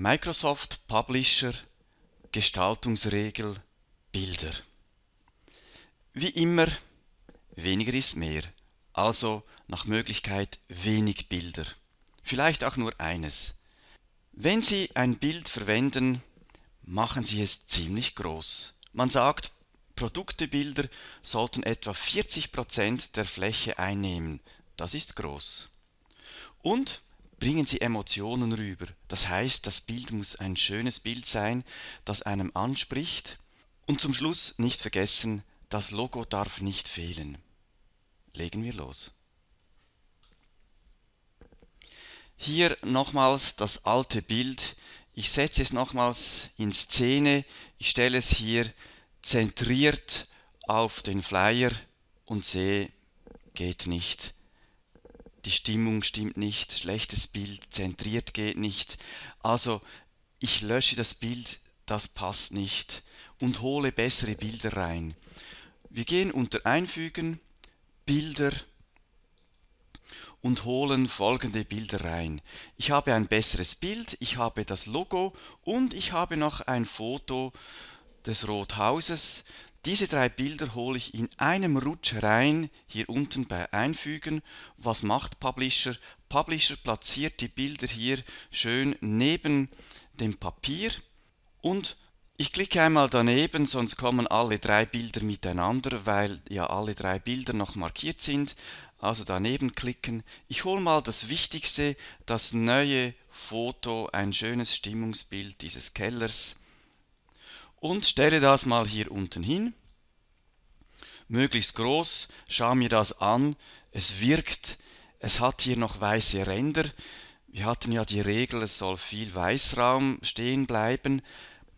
Microsoft Publisher Gestaltungsregel Bilder. Wie immer, weniger ist mehr. Also nach Möglichkeit wenig Bilder. Vielleicht auch nur eines. Wenn Sie ein Bild verwenden, machen Sie es ziemlich groß. Man sagt, Produktebilder sollten etwa 40% Prozent der Fläche einnehmen. Das ist groß. Und bringen Sie Emotionen rüber. Das heißt, das Bild muss ein schönes Bild sein, das einem anspricht. Und zum Schluss nicht vergessen, das Logo darf nicht fehlen. Legen wir los. Hier nochmals das alte Bild. Ich setze es nochmals in Szene. Ich stelle es hier zentriert auf den Flyer und sehe, geht nicht die Stimmung stimmt nicht, schlechtes Bild, zentriert geht nicht. Also ich lösche das Bild, das passt nicht und hole bessere Bilder rein. Wir gehen unter Einfügen, Bilder und holen folgende Bilder rein. Ich habe ein besseres Bild, ich habe das Logo und ich habe noch ein Foto des Rothauses. Diese drei Bilder hole ich in einem Rutsch rein, hier unten bei Einfügen. Was macht Publisher? Publisher platziert die Bilder hier schön neben dem Papier und ich klicke einmal daneben, sonst kommen alle drei Bilder miteinander, weil ja alle drei Bilder noch markiert sind. Also daneben klicken. Ich hole mal das Wichtigste, das neue Foto, ein schönes Stimmungsbild dieses Kellers und stelle das mal hier unten hin. Möglichst groß, schau mir das an, es wirkt, es hat hier noch weiße Ränder. Wir hatten ja die Regel, es soll viel Weißraum stehen bleiben.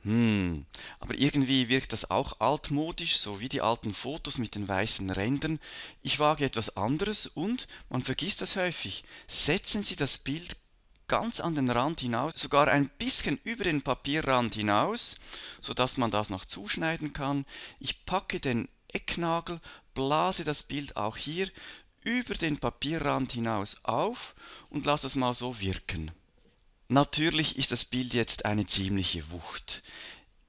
Hm, aber irgendwie wirkt das auch altmodisch, so wie die alten Fotos mit den weißen Rändern. Ich wage etwas anderes und man vergisst das häufig. Setzen Sie das Bild ganz an den Rand hinaus, sogar ein bisschen über den Papierrand hinaus, sodass man das noch zuschneiden kann. Ich packe den Ecknagel, blase das Bild auch hier über den Papierrand hinaus auf und lasse es mal so wirken. Natürlich ist das Bild jetzt eine ziemliche Wucht.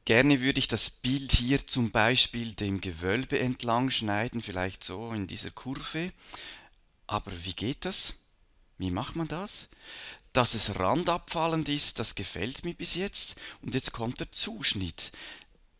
Gerne würde ich das Bild hier zum Beispiel dem Gewölbe entlang schneiden, vielleicht so in dieser Kurve. Aber wie geht das? Wie macht man das? dass es randabfallend ist, das gefällt mir bis jetzt. Und jetzt kommt der Zuschnitt.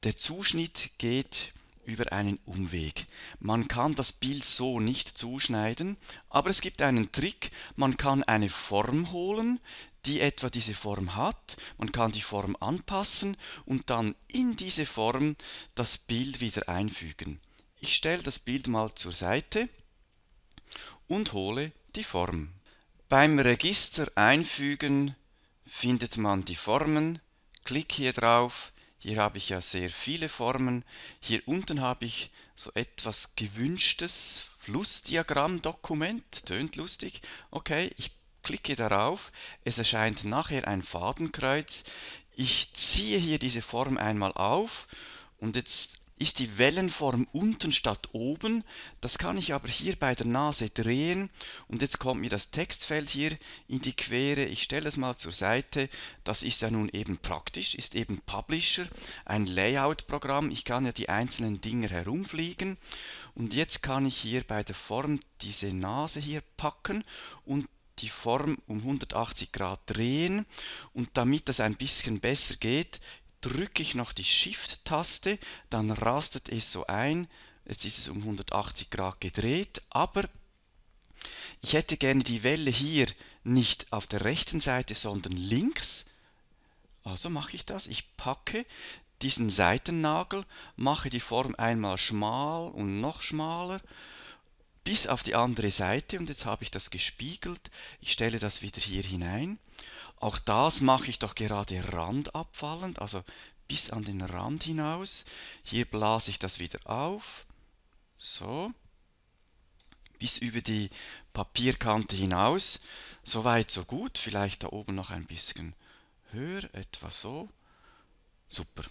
Der Zuschnitt geht über einen Umweg. Man kann das Bild so nicht zuschneiden, aber es gibt einen Trick. Man kann eine Form holen, die etwa diese Form hat. Man kann die Form anpassen und dann in diese Form das Bild wieder einfügen. Ich stelle das Bild mal zur Seite und hole die Form. Beim Register einfügen findet man die Formen. Klick hier drauf. Hier habe ich ja sehr viele Formen. Hier unten habe ich so etwas gewünschtes Flussdiagramm-Dokument. Tönt lustig. Okay, ich klicke darauf. Es erscheint nachher ein Fadenkreuz. Ich ziehe hier diese Form einmal auf und jetzt ist die Wellenform unten statt oben. Das kann ich aber hier bei der Nase drehen und jetzt kommt mir das Textfeld hier in die Quere. Ich stelle es mal zur Seite. Das ist ja nun eben praktisch, ist eben Publisher, ein Layout-Programm. Ich kann ja die einzelnen Dinger herumfliegen und jetzt kann ich hier bei der Form diese Nase hier packen und die Form um 180 Grad drehen und damit das ein bisschen besser geht, drücke ich noch die Shift-Taste, dann rastet es so ein. Jetzt ist es um 180 Grad gedreht, aber ich hätte gerne die Welle hier nicht auf der rechten Seite, sondern links. Also mache ich das. Ich packe diesen Seitennagel, mache die Form einmal schmal und noch schmaler bis auf die andere Seite und jetzt habe ich das gespiegelt. Ich stelle das wieder hier hinein auch das mache ich doch gerade randabfallend, also bis an den Rand hinaus. Hier blase ich das wieder auf. So. Bis über die Papierkante hinaus. So weit, so gut. Vielleicht da oben noch ein bisschen höher, etwa so. Super.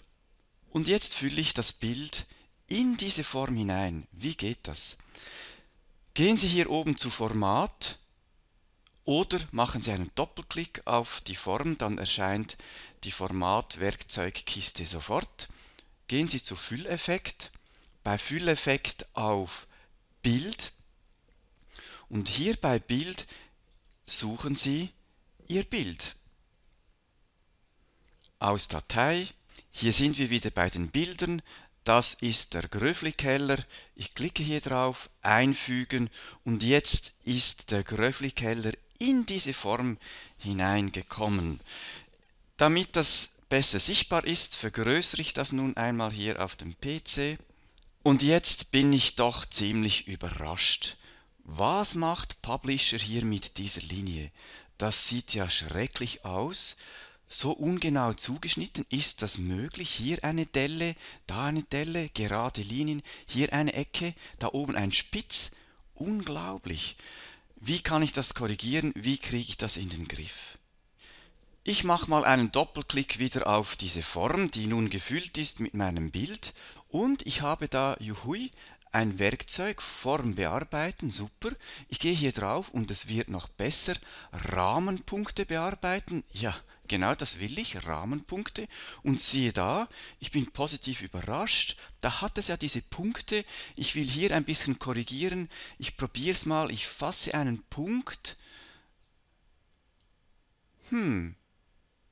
Und jetzt fülle ich das Bild in diese Form hinein. Wie geht das? Gehen Sie hier oben zu Format oder machen Sie einen Doppelklick auf die Form, dann erscheint die Formatwerkzeugkiste sofort. Gehen Sie zu Fülleffekt, bei Fülleffekt auf Bild und hier bei Bild suchen Sie Ihr Bild. Aus Datei, hier sind wir wieder bei den Bildern, das ist der Gröflikeller. Ich klicke hier drauf, einfügen und jetzt ist der Gröflikeller in diese Form hineingekommen. Damit das besser sichtbar ist, vergrößere ich das nun einmal hier auf dem PC. Und jetzt bin ich doch ziemlich überrascht. Was macht Publisher hier mit dieser Linie? Das sieht ja schrecklich aus. So ungenau zugeschnitten ist das möglich. Hier eine Delle, da eine Delle, gerade Linien, hier eine Ecke, da oben ein Spitz. Unglaublich. Wie kann ich das korrigieren? Wie kriege ich das in den Griff? Ich mache mal einen Doppelklick wieder auf diese Form, die nun gefüllt ist mit meinem Bild und ich habe da, juhui, ein Werkzeug, Form bearbeiten, super. Ich gehe hier drauf und es wird noch besser. Rahmenpunkte bearbeiten, ja, Genau das will ich, Rahmenpunkte. Und siehe da, ich bin positiv überrascht. Da hat es ja diese Punkte. Ich will hier ein bisschen korrigieren. Ich probiere es mal. Ich fasse einen Punkt. Hm,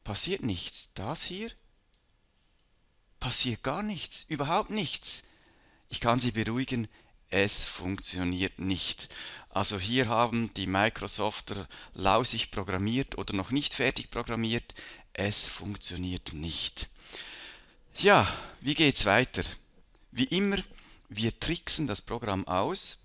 passiert nichts. Das hier? Passiert gar nichts. Überhaupt nichts. Ich kann Sie beruhigen es funktioniert nicht. Also hier haben die Microsofter lausig programmiert oder noch nicht fertig programmiert, es funktioniert nicht. Ja, wie geht's weiter? Wie immer, wir tricksen das Programm aus.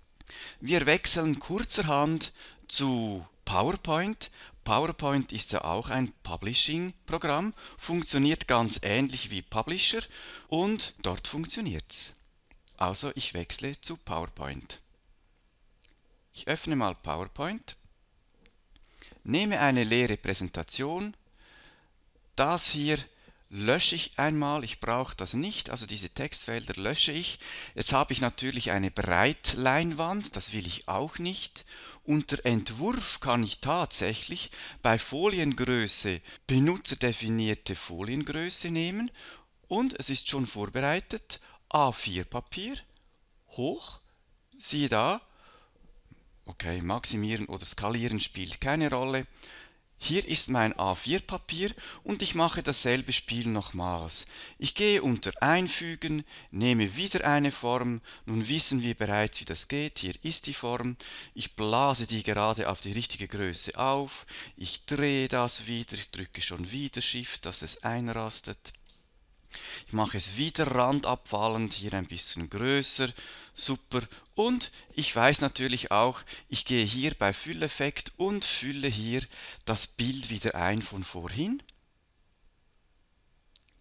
Wir wechseln kurzerhand zu PowerPoint. PowerPoint ist ja auch ein Publishing-Programm, funktioniert ganz ähnlich wie Publisher und dort funktioniert's. Also ich wechsle zu PowerPoint. Ich öffne mal PowerPoint, nehme eine leere Präsentation, das hier lösche ich einmal, ich brauche das nicht, also diese Textfelder lösche ich. Jetzt habe ich natürlich eine Breitleinwand, das will ich auch nicht. Unter Entwurf kann ich tatsächlich bei Foliengröße benutzerdefinierte Foliengröße nehmen und es ist schon vorbereitet, A4-Papier hoch, siehe da, okay, maximieren oder skalieren spielt keine Rolle. Hier ist mein A4-Papier und ich mache dasselbe Spiel nochmals. Ich gehe unter Einfügen, nehme wieder eine Form, nun wissen wir bereits, wie das geht, hier ist die Form, ich blase die gerade auf die richtige Größe auf, ich drehe das wieder, ich drücke schon wieder Shift, dass es einrastet, ich mache es wieder randabfallend, hier ein bisschen größer, super. Und ich weiß natürlich auch, ich gehe hier bei Fülleffekt und fülle hier das Bild wieder ein von vorhin.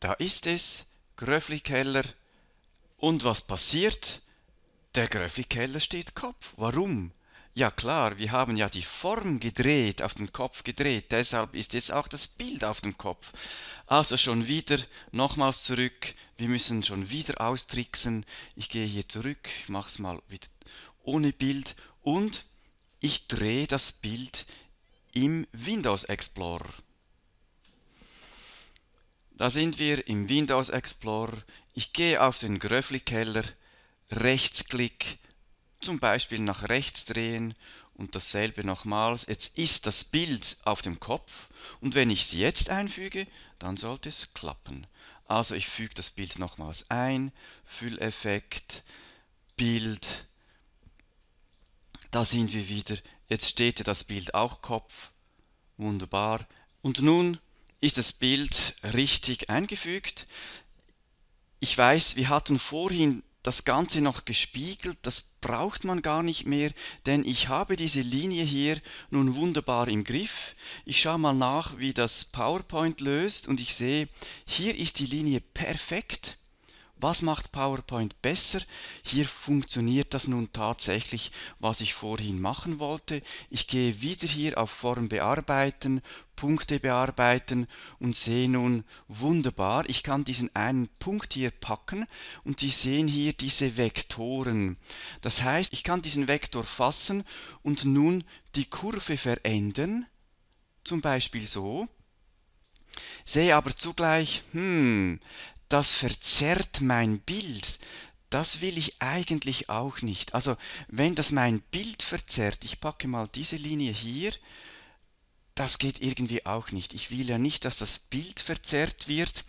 Da ist es, Gröflikeller. Und was passiert? Der Gröflikeller steht Kopf. Warum? Ja klar, wir haben ja die Form gedreht, auf den Kopf gedreht, deshalb ist jetzt auch das Bild auf dem Kopf. Also schon wieder, nochmals zurück, wir müssen schon wieder austricksen. Ich gehe hier zurück, mache es mal wieder ohne Bild und ich drehe das Bild im Windows Explorer. Da sind wir im Windows Explorer. Ich gehe auf den Gröfli-Keller, Rechtsklick, zum Beispiel nach rechts drehen und dasselbe nochmals. Jetzt ist das Bild auf dem Kopf und wenn ich es jetzt einfüge, dann sollte es klappen. Also ich füge das Bild nochmals ein, Fülleffekt, Bild, da sind wir wieder. Jetzt steht ja das Bild auch Kopf, wunderbar. Und nun ist das Bild richtig eingefügt. Ich weiß, wir hatten vorhin das Ganze noch gespiegelt, das braucht man gar nicht mehr, denn ich habe diese Linie hier nun wunderbar im Griff. Ich schaue mal nach, wie das PowerPoint löst und ich sehe, hier ist die Linie perfekt. Was macht PowerPoint besser? Hier funktioniert das nun tatsächlich, was ich vorhin machen wollte. Ich gehe wieder hier auf Form bearbeiten, Punkte bearbeiten und sehe nun wunderbar, ich kann diesen einen Punkt hier packen und Sie sehen hier diese Vektoren. Das heißt, ich kann diesen Vektor fassen und nun die Kurve verändern, zum Beispiel so, sehe aber zugleich, hm, das verzerrt mein Bild. Das will ich eigentlich auch nicht. Also wenn das mein Bild verzerrt, ich packe mal diese Linie hier, das geht irgendwie auch nicht. Ich will ja nicht, dass das Bild verzerrt wird.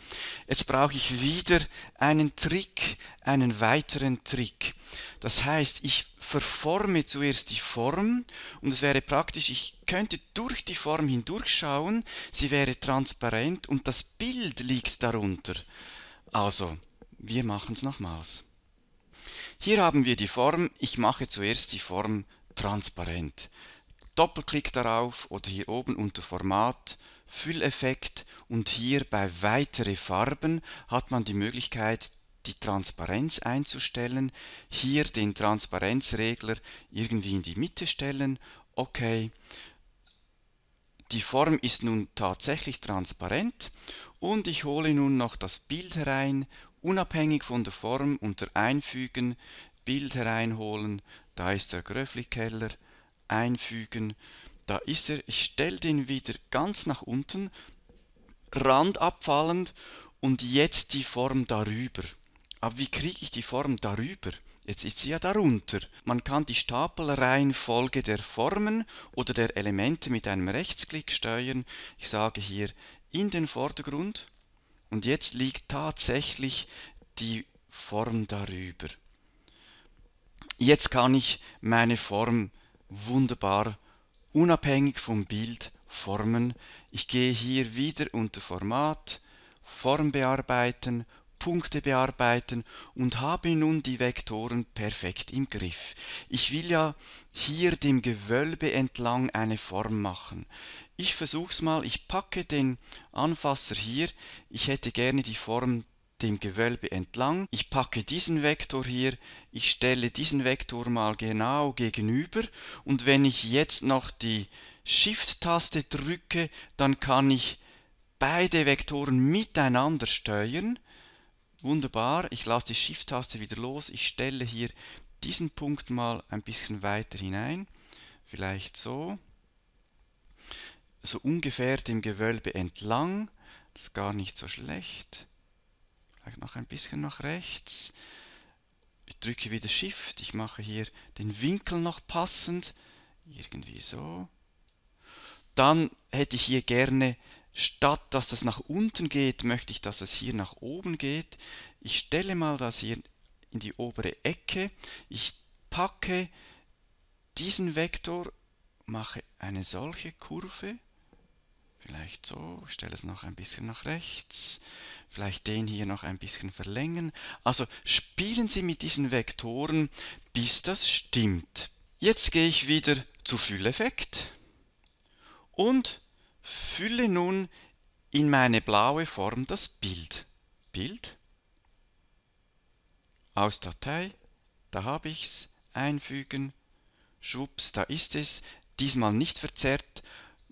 Jetzt brauche ich wieder einen Trick, einen weiteren Trick. Das heißt, ich verforme zuerst die Form und es wäre praktisch, ich könnte durch die Form hindurchschauen, sie wäre transparent und das Bild liegt darunter. Also, wir machen es nochmals. Hier haben wir die Form. Ich mache zuerst die Form transparent. Doppelklick darauf oder hier oben unter Format, Fülleffekt und hier bei weitere Farben hat man die Möglichkeit, die Transparenz einzustellen. Hier den Transparenzregler irgendwie in die Mitte stellen. Okay. Die Form ist nun tatsächlich transparent und ich hole nun noch das Bild herein, unabhängig von der Form unter Einfügen, Bild hereinholen, da ist der gröfli einfügen, da ist er, ich stelle den wieder ganz nach unten, randabfallend und jetzt die Form darüber. Aber wie kriege ich die Form darüber? Jetzt ist sie ja darunter. Man kann die Stapelreihenfolge der Formen oder der Elemente mit einem Rechtsklick steuern. Ich sage hier in den Vordergrund und jetzt liegt tatsächlich die Form darüber. Jetzt kann ich meine Form wunderbar unabhängig vom Bild formen. Ich gehe hier wieder unter Format, Form bearbeiten, Punkte bearbeiten und habe nun die Vektoren perfekt im Griff. Ich will ja hier dem Gewölbe entlang eine Form machen. Ich versuch's mal, ich packe den Anfasser hier, ich hätte gerne die Form dem Gewölbe entlang, ich packe diesen Vektor hier, ich stelle diesen Vektor mal genau gegenüber und wenn ich jetzt noch die Shift-Taste drücke, dann kann ich beide Vektoren miteinander steuern. Wunderbar, ich lasse die Shift-Taste wieder los, ich stelle hier diesen Punkt mal ein bisschen weiter hinein, vielleicht so so ungefähr dem Gewölbe entlang. Das ist gar nicht so schlecht. Vielleicht noch ein bisschen nach rechts. Ich drücke wieder Shift. Ich mache hier den Winkel noch passend. Irgendwie so. Dann hätte ich hier gerne, statt dass das nach unten geht, möchte ich, dass es hier nach oben geht. Ich stelle mal das hier in die obere Ecke. Ich packe diesen Vektor, mache eine solche Kurve Vielleicht so, ich stelle es noch ein bisschen nach rechts. Vielleicht den hier noch ein bisschen verlängern. Also spielen Sie mit diesen Vektoren, bis das stimmt. Jetzt gehe ich wieder zu Fülleffekt und fülle nun in meine blaue Form das Bild. Bild, aus Datei, da habe ich es, einfügen, schwupps, da ist es, diesmal nicht verzerrt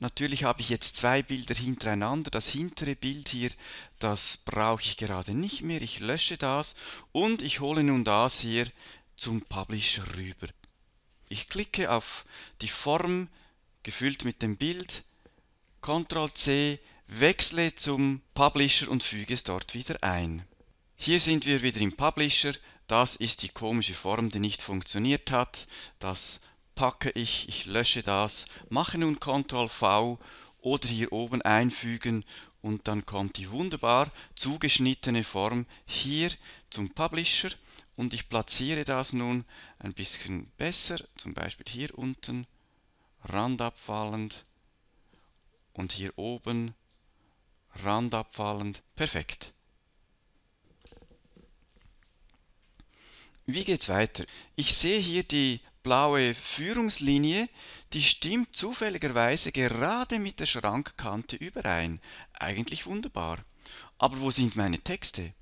Natürlich habe ich jetzt zwei Bilder hintereinander. Das hintere Bild hier, das brauche ich gerade nicht mehr. Ich lösche das und ich hole nun das hier zum Publisher rüber. Ich klicke auf die Form, gefüllt mit dem Bild, Ctrl-C, wechsle zum Publisher und füge es dort wieder ein. Hier sind wir wieder im Publisher. Das ist die komische Form, die nicht funktioniert hat. Das packe ich, ich lösche das, mache nun Ctrl V oder hier oben einfügen und dann kommt die wunderbar zugeschnittene Form hier zum Publisher und ich platziere das nun ein bisschen besser, zum Beispiel hier unten, randabfallend und hier oben randabfallend, perfekt. Wie geht's weiter? Ich sehe hier die blaue Führungslinie, die stimmt zufälligerweise gerade mit der Schrankkante überein. Eigentlich wunderbar. Aber wo sind meine Texte?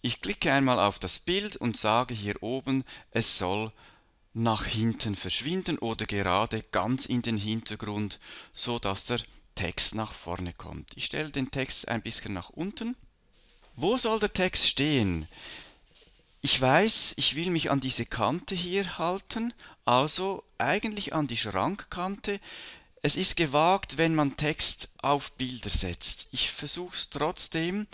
Ich klicke einmal auf das Bild und sage hier oben, es soll nach hinten verschwinden oder gerade ganz in den Hintergrund, so dass der Text nach vorne kommt. Ich stelle den Text ein bisschen nach unten. Wo soll der Text stehen? Ich weiß, ich will mich an diese Kante hier halten, also eigentlich an die Schrankkante. Es ist gewagt, wenn man Text auf Bilder setzt. Ich versuche es trotzdem.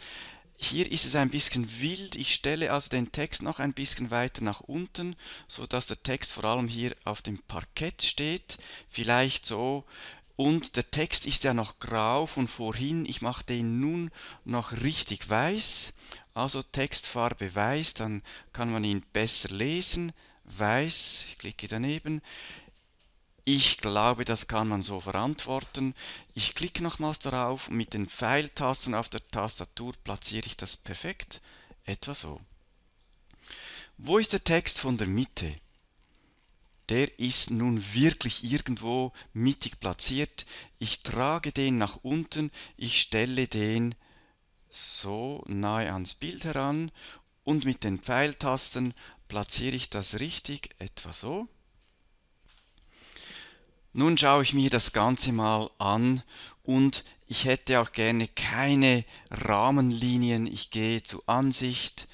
Hier ist es ein bisschen wild. Ich stelle also den Text noch ein bisschen weiter nach unten, sodass der Text vor allem hier auf dem Parkett steht. Vielleicht so und der Text ist ja noch grau von vorhin. Ich mache den nun noch richtig weiß also Textfarbe weiß, dann kann man ihn besser lesen. Weiß, ich klicke daneben. Ich glaube, das kann man so verantworten. Ich klicke nochmals darauf und mit den Pfeiltasten auf der Tastatur platziere ich das perfekt. Etwa so. Wo ist der Text von der Mitte? Der ist nun wirklich irgendwo mittig platziert. Ich trage den nach unten, ich stelle den nach so nahe ans Bild heran und mit den Pfeiltasten platziere ich das richtig, etwa so. Nun schaue ich mir das Ganze mal an und ich hätte auch gerne keine Rahmenlinien. Ich gehe zu Ansicht,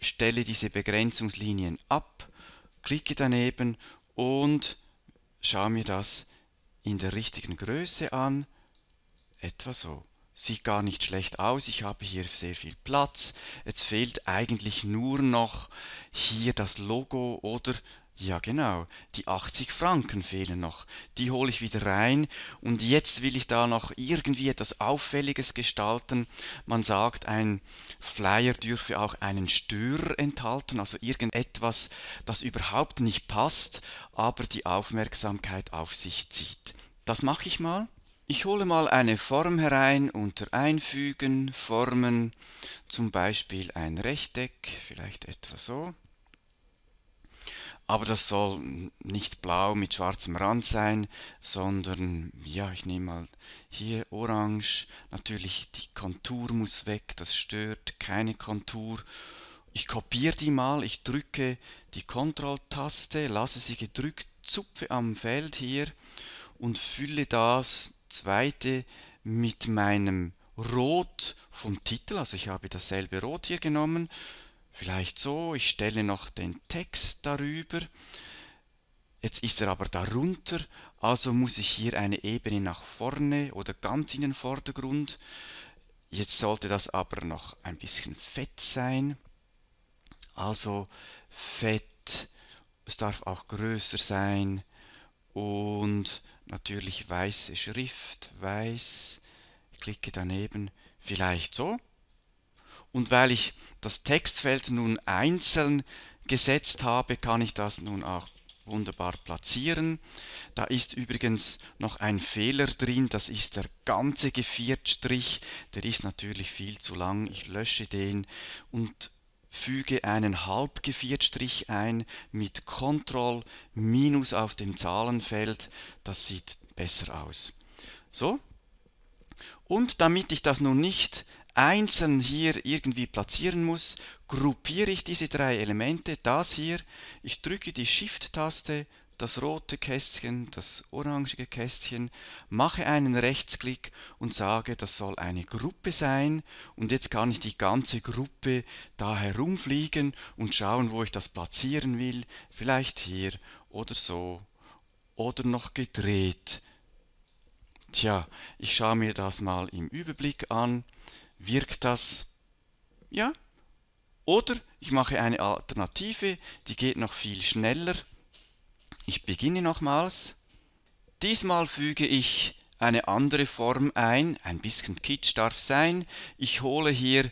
stelle diese Begrenzungslinien ab, klicke daneben und schaue mir das in der richtigen Größe an, etwa so sieht gar nicht schlecht aus. Ich habe hier sehr viel Platz. Jetzt fehlt eigentlich nur noch hier das Logo oder ja genau, die 80 Franken fehlen noch. Die hole ich wieder rein und jetzt will ich da noch irgendwie etwas Auffälliges gestalten. Man sagt, ein Flyer dürfe auch einen Störer enthalten, also irgendetwas, das überhaupt nicht passt, aber die Aufmerksamkeit auf sich zieht. Das mache ich mal. Ich hole mal eine Form herein unter Einfügen, Formen, zum Beispiel ein Rechteck, vielleicht etwa so. Aber das soll nicht blau mit schwarzem Rand sein, sondern, ja, ich nehme mal hier orange. Natürlich, die Kontur muss weg, das stört, keine Kontur. Ich kopiere die mal, ich drücke die Kontrolltaste, lasse sie gedrückt, zupfe am Feld hier und fülle das zweite mit meinem Rot vom Titel, also ich habe dasselbe Rot hier genommen, vielleicht so, ich stelle noch den Text darüber, jetzt ist er aber darunter, also muss ich hier eine Ebene nach vorne oder ganz in den Vordergrund, jetzt sollte das aber noch ein bisschen fett sein, also fett, es darf auch größer sein und natürlich weiße Schrift, weiß, ich klicke daneben, vielleicht so. Und weil ich das Textfeld nun einzeln gesetzt habe, kann ich das nun auch wunderbar platzieren. Da ist übrigens noch ein Fehler drin, das ist der ganze Geviertstrich, der ist natürlich viel zu lang, ich lösche den und füge einen Halbgeviertstrich ein mit Ctrl minus auf dem Zahlenfeld. Das sieht besser aus. So. Und damit ich das nun nicht einzeln hier irgendwie platzieren muss, gruppiere ich diese drei Elemente. Das hier, ich drücke die Shift-Taste, das rote Kästchen, das orange Kästchen, mache einen Rechtsklick und sage, das soll eine Gruppe sein und jetzt kann ich die ganze Gruppe da herumfliegen und schauen, wo ich das platzieren will, vielleicht hier oder so oder noch gedreht. Tja, ich schaue mir das mal im Überblick an. Wirkt das? Ja. Oder ich mache eine Alternative, die geht noch viel schneller. Ich beginne nochmals. Diesmal füge ich eine andere Form ein, ein bisschen kitsch darf sein. Ich hole hier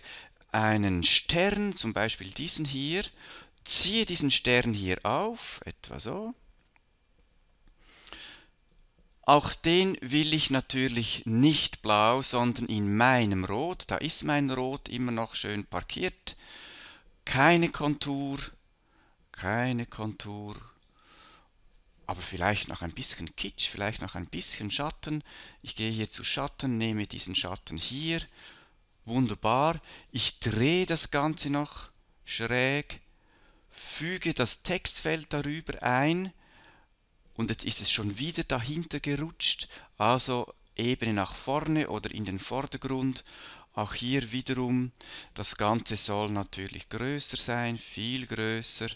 einen Stern, zum Beispiel diesen hier, ziehe diesen Stern hier auf, etwa so. Auch den will ich natürlich nicht blau, sondern in meinem Rot. Da ist mein Rot immer noch schön parkiert. Keine Kontur, keine Kontur, aber vielleicht noch ein bisschen Kitsch, vielleicht noch ein bisschen Schatten. Ich gehe hier zu Schatten, nehme diesen Schatten hier. Wunderbar. Ich drehe das Ganze noch schräg, füge das Textfeld darüber ein und jetzt ist es schon wieder dahinter gerutscht, also Ebene nach vorne oder in den Vordergrund. Auch hier wiederum, das Ganze soll natürlich größer sein, viel größer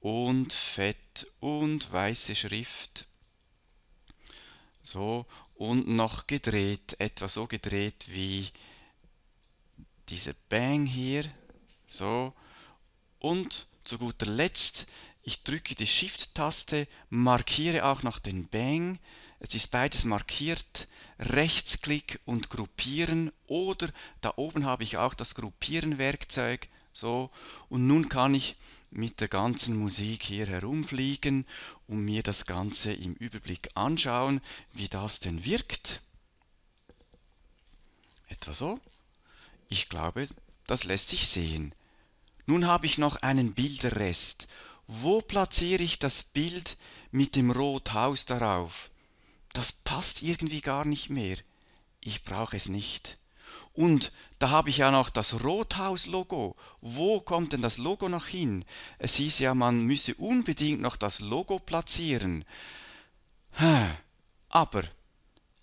und Fett und weiße Schrift. So und noch gedreht, etwa so gedreht wie dieser Bang hier. So und zu guter Letzt, ich drücke die Shift-Taste, markiere auch noch den Bang. Es ist beides markiert. Rechtsklick und Gruppieren oder da oben habe ich auch das Gruppieren-Werkzeug. So und nun kann ich mit der ganzen Musik hier herumfliegen und mir das Ganze im Überblick anschauen, wie das denn wirkt. Etwa so. Ich glaube, das lässt sich sehen. Nun habe ich noch einen Bilderrest. Wo platziere ich das Bild mit dem Rothaus darauf? Das passt irgendwie gar nicht mehr. Ich brauche es nicht. Und da habe ich ja noch das Rothaus-Logo. Wo kommt denn das Logo noch hin? Es hieß ja, man müsse unbedingt noch das Logo platzieren. Aber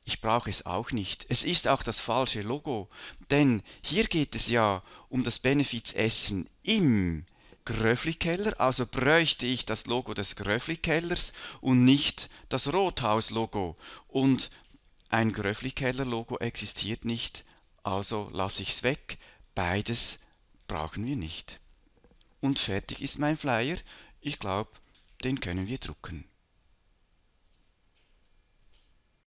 ich brauche es auch nicht. Es ist auch das falsche Logo. Denn hier geht es ja um das Benefizessen im Gröflikeller, also bräuchte ich das Logo des Gröflikellers und nicht das Rothaus-Logo. Und ein Gröflikeller-Logo existiert nicht, also lasse ich's weg. Beides brauchen wir nicht. Und fertig ist mein Flyer. Ich glaube, den können wir drucken.